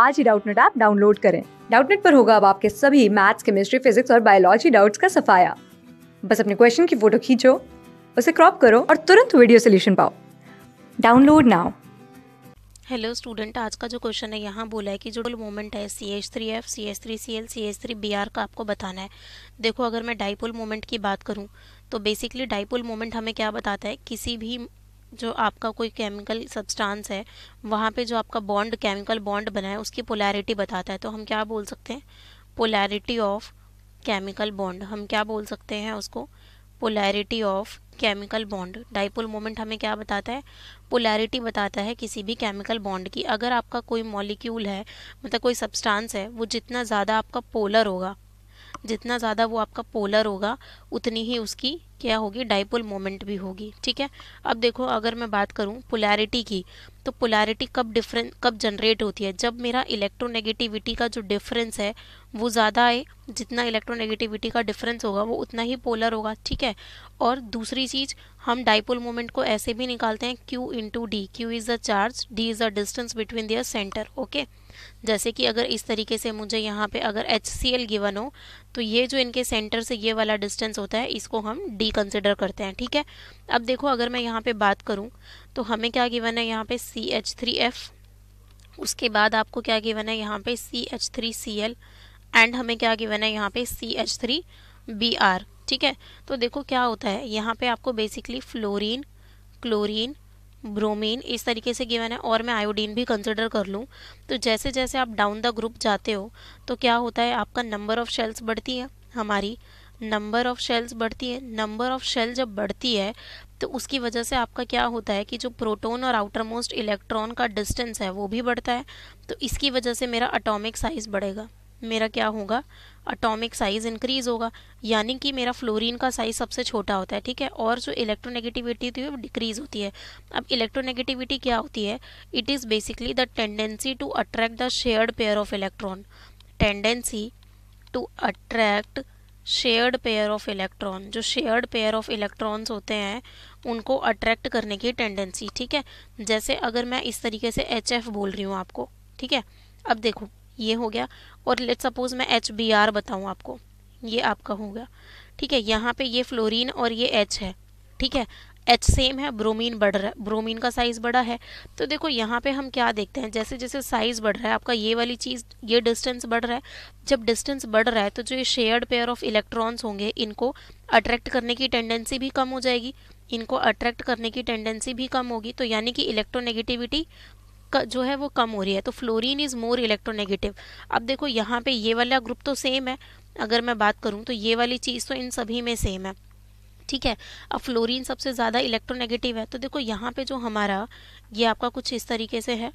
आज ही Doubtnut app download करें डाउटनेट पर होगा अब आपके सभी मैथ्स केमिस्ट्री फिजिक्स और बायोलॉजी डाउट्स का सफाया बस अपने क्वेश्चन की फोटो खींचो उसे क्रॉप करो और तुरंत वीडियो सोल्यूशन पाओ डाउनलोड नाउ हेलो स्टूडेंट आज का जो क्वेश्चन है यहाँ बोला है कि जो मोमेंट है C H three F C H three C L C H three B R का आपको बताना है देखो अगर मैं डाइपोल मोमेंट की बात करूँ तो बेसिकली डाइपोल मोमेंट हमें क्या बताता है किसी भी जो आपका कोई केमिकल सब्सटेंस है वहाँ पे जो आपका बॉन्ड केमिकल बॉन्ड बना है उसकी पोलैरिटी बताता है तो हम क्या बोल सकते हैं पोलैरिटी ऑफ केमिकल बॉन्ड हम क्या बोल सकते हैं उसको polarity of chemical bond dipole moment हमें क्या बताता है पोलैरिटी बताता है किसी भी केमिकल बॉन्ड की अगर आपका कोई मॉलिक्यूल है मतलब कोई सब्सटांस है वो जितना ज़्यादा आपका पोलर होगा जितना ज़्यादा वो आपका पोलर होगा उतनी ही उसकी क्या होगी डाइपोल मोमेंट भी होगी ठीक है अब देखो अगर मैं बात करूँ पुलैरिटी की तो पुलैरिटी कब डिफरेंस कब जनरेट होती है जब मेरा इलेक्ट्रोनेगेटिविटी का जो डिफरेंस है वो ज़्यादा है जितना इलेक्ट्रोनेगेटिविटी का डिफरेंस होगा वो उतना ही पोलर होगा ठीक है और दूसरी चीज़ हम डाइपोल मोमेंट को ऐसे भी निकालते हैं Q into D Q is the charge D is the distance between their centre okay जैसे कि अगर इस तरीके से मुझे यहाँ पे अगर एच गिवन हो तो ये जो इनके सेंटर से ये वाला डिस्टेंस होता है इसको हम डी ही कंसिडर करते हैं ठीक है अब देखो अगर मैं यहाँ पे बात करूँ तो हमें क्या गिवन है यहाँ पे सी एच थ्री एफ़ उसके बाद आपको क्या गिवन है यहाँ पे C H three C L and हमें क्या गिवन है यहाँ पे C H three B R ठीक है तो देखो क्या होता है यहाँ पे आपको बेसिकली फ्लोरीन क्लोरीन ब्रोमीन इस तरीके से गिवन है और मैं आयोडीन भी कंसिडर कर लूँ तो जैसे जैसे आप डाउन द ग्रुप जाते हो तो क्या होता है आपका नंबर ऑफ़ शेल्स बढ़ती है हमारी नंबर ऑफ़ शेल्स बढ़ती है नंबर ऑफ़ शेल जब बढ़ती है तो उसकी वजह से आपका क्या होता है कि जो प्रोटॉन और आउटर मोस्ट इलेक्ट्रॉन का डिस्टेंस है वो भी बढ़ता है तो इसकी वजह से मेरा अटोमिक साइज़ बढ़ेगा मेरा क्या होगा अटोमिक साइज़ इंक्रीज़ होगा यानी कि मेरा फ्लोरीन का साइज़ सबसे छोटा होता है ठीक है और जो इलेक्ट्रोनेगेटिविटी होती है वो डिक्रीज़ होती है अब इलेक्ट्रोनेगेटिविटी क्या होती है it is basically the tendency to attract the shared pair of electron tendency to attract shared pair of electron जो शेयर्ड पेयर ऑफ इलेक्ट्रॉन्स होते हैं उनको अट्रैक्ट करने की टेंडेंसी ठीक है जैसे अगर मैं इस तरीके से एच एफ बोल रही हूँ आपको ठीक है अब देखो ये हो गया और लेट सपोज मैं एच बी आर बताऊँ आपको ये आपका हो गया ठीक है यहाँ पे ये फ्लोरीन और ये एच है ठीक है एच सेम है ब्रोमीन बढ़ रहा है ब्रोमीन का साइज़ बढ़ा है तो देखो यहाँ पे हम क्या देखते हैं जैसे जैसे साइज़ बढ़ रहा है आपका ये वाली चीज़ ये डिस्टेंस बढ़ रहा है जब डिस्टेंस बढ़ रहा है तो जो ये शेयर्ड पेयर ऑफ इलेक्ट्रॉन्स होंगे इनको अट्रैक्ट करने की टेंडेंसी भी कम हो जाएगी इनको अट्रैक्ट करने की टेंडेंसी भी कम होगी तो यानी कि इलेक्ट्रोनेगेटिविटी जो है वो कम हो रही है तो फ्लोरिन इज़ मोर इलेक्ट्रोनेगेटिव अब देखो यहाँ पर ये वाला ग्रुप तो सेम है अगर मैं बात करूँ तो ये वाली चीज़ तो इन सभी में सेम है ठीक है अब फ्लोरीन सबसे ज़्यादा इलेक्ट्रोनेगेटिव है तो देखो यहाँ पे जो हमारा ये आपका कुछ इस तरीके से है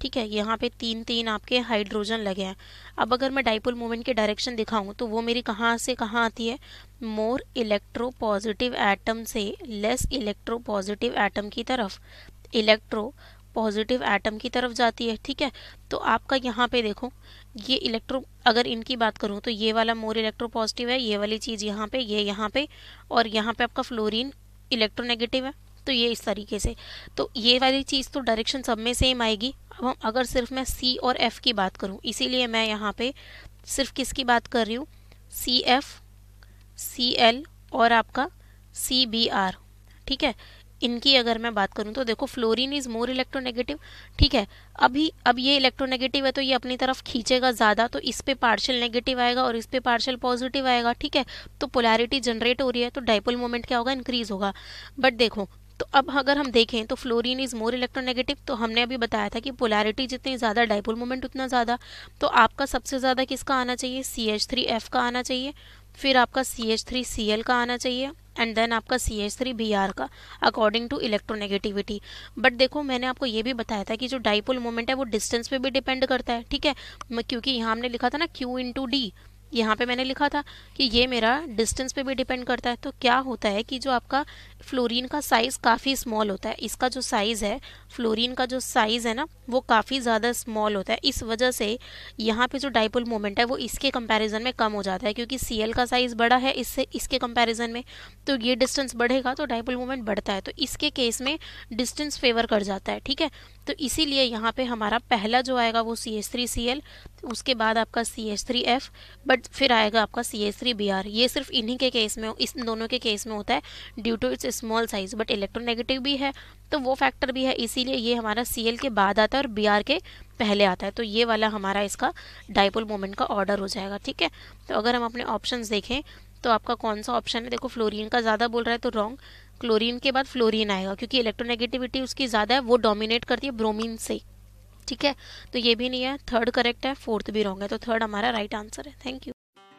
ठीक है यहाँ पे तीन तीन आपके हाइड्रोजन लगे हैं अब अगर मैं डाइपोल मोमेंट के डायरेक्शन दिखाऊँ तो वो मेरी कहाँ से कहाँ आती है मोर इलेक्ट्रो पॉजिटिव एटम से लेस इलेक्ट्रो पॉजिटिव एटम की तरफ इलेक्ट्रो पॉजिटिव एटम की तरफ जाती है ठीक है तो आपका यहाँ पे देखो ये इलेक्ट्रो अगर इनकी बात करूँ तो ये वाला मोर इलेक्ट्रो पॉजिटिव है ये वाली चीज़ यहाँ पे ये यहाँ पे और यहाँ पे आपका फ्लोरीन इलेक्ट्रोनेगेटिव है तो ये इस तरीके से तो ये वाली चीज़ तो डायरेक्शन सब में सेम आएगी अब हम अगर सिर्फ मैं सी और एफ़ की बात करूँ इसीलिए मैं यहाँ पर सिर्फ किसकी बात कर रही हूँ सी एफ़ सी एल और आपका सी बी आर ठीक है इनकी अगर मैं बात करूँ तो देखो फ्लोरीन इज़ मोर इलेक्ट्रोनेगेटिव ठीक है अभी अब ये इलेक्ट्रोनेगेटिव है तो ये अपनी तरफ खींचेगा ज़्यादा तो इस पर पार्शल नेगेटिव आएगा और इस पर पार्शल पॉजिटिव आएगा ठीक है तो पोलैरिटी जनरेट हो रही है तो डाइपोल मोमेंट क्या होगा इंक्रीज होगा बट देखो तो अब अगर हम देखें तो फ्लोरीन इज़ मोर इलेक्ट्रोनेगेटिव तो हमने अभी बताया था कि पोलैरिटी जितनी ज़्यादा डाइपोल मोमेंट उतना ज़्यादा तो आपका सबसे ज़्यादा किसका आना चाहिए सी एच थ्री एफ का आना चाहिए फिर आपका C H three C L का आना चाहिए एंड देन आपका C H three B R का अकॉर्डिंग टू इलेक्ट्रोनेगेटिविटी बट देखो मैंने आपको ये भी बताया था कि जो डाइपोल मोमेंट है वो डिस्टेंस पे भी डिपेंड करता है ठीक है क्योंकि यहाँ हमने लिखा था ना क्यू इंटू डी यहाँ पे मैंने लिखा था कि ये मेरा डिस्टेंस पे भी डिपेंड करता है तो क्या होता है कि जो आपका फ्लोरीन का साइज़ काफ़ी स्मॉल होता है इसका जो साइज़ है फ्लोरीन का जो साइज़ है ना वो काफ़ी ज़्यादा स्मॉल होता है इस वजह से यहाँ पे जो डाइपोल मोमेंट है वो इसके कंपैरिजन में कम हो जाता है क्योंकि सी का साइज़ बड़ा है इससे इसके कंपेरिजन में तो ये डिस्टेंस बढ़ेगा तो डाइपोल मोमेंट बढ़ता है तो इसके केस में डिस्टेंस फेवर कर जाता है ठीक है तो इसीलिए यहाँ पर हमारा पहला जो आएगा वो सी थ्री सी एल उसके बाद आपका सी थ्री एफ बट फिर आएगा आपका C S three B R ये सिर्फ इन्हीं के केस में इस दोनों के केस में होता है due to its small size but electronegative भी है तो वो फैक्टर भी है इसीलिए ये हमारा सी एल के बाद आता है और बी आर के पहले आता है तो ये वाला हमारा इसका डाइपोल मोमेंट का ऑर्डर हो जाएगा ठीक है तो अगर हम अपने ऑप्शन देखें तो आपका कौन सा ऑप्शन है देखो फ्लोरिन का ज़्यादा बोल रहा है तो रॉन्ग क्लोरीन के बाद फ्लोरीन आएगा क्योंकि इलेक्ट्रोनेगेटिविटी उसकी ज़्यादा है वो डोमिनेट करती है ब्रोमीन से ठीक है तो ये भी नहीं है थर्ड करेक्ट है फोर्थ भी रॉन्ग है तो थर्ड हमारा राइट आंसर है थैंक यू